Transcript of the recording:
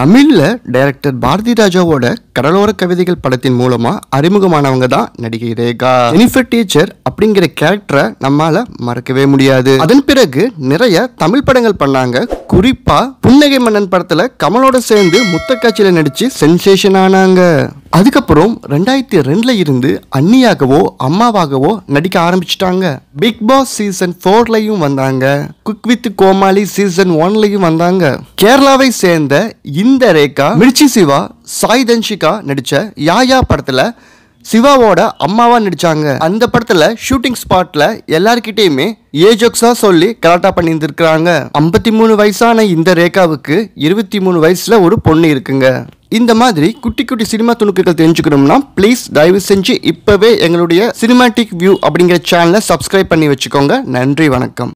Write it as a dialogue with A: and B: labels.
A: தமிழில் டைரக்டர் பாரதி ராஜாவோட கடலோர கவிதைகள் படத்தின் மூலமாக அறிமுகமானவங்க தான் நடிகை ரேகா ஜெனிஃபர் டீச்சர் அப்படிங்கிற கேரக்டரை நம்மால மறக்கவே முடியாது அதன் பிறகு நிறைய தமிழ் படங்கள் பண்ணாங்க குறிப்பாக புன்னகை மன்னன் படத்துல கமலோட சேர்ந்து முத்த காட்சியில நடிச்சு சென்சேஷன் ஆனாங்க அதுக்கப்புறம் ரெண்டாயிரத்தி ரெண்டுல இருந்து அண்ணியாகவோ அம்மாவாகவோ நடிக்க ஆரம்பிச்சிட்டாங்க பிக் பாஸ் சீசன் போர்லயும் வந்தாங்க குக் வித் கோமாளி சீசன் ஒன்லயும் வந்தாங்க கேரளாவை சேர்ந்த இந்த ரேகா மிர்ச்சி சிவா சாய் தன்ஷிகா நடிச்ச யாயா படத்துல சிவாவோட அம்மாவா நடிச்சாங்க அந்த படத்துல ஷூட்டிங் ஸ்பாட்ல எல்லார்கிட்டயுமே ஏஜோக்ஸா சொல்லி கலாட்டா இருந்திருக்கிறாங்க ஐம்பத்தி மூணு வயசான இந்த ரேகாவுக்கு இருபத்தி மூணு வயசுல ஒரு பொண்ணு இருக்குங்க இந்த மாதிரி குட்டி குட்டி சினிமா துணுக்குகள் தெரிஞ்சுக்கணும்னா ப்ளீஸ் தயவு செஞ்சு இப்பவே எங்களுடைய சினிமாட்டிக் வியூ அப்படிங்கிற சேனலை சப்ஸ்கிரைப் பண்ணி வச்சுக்கோங்க நன்றி வணக்கம்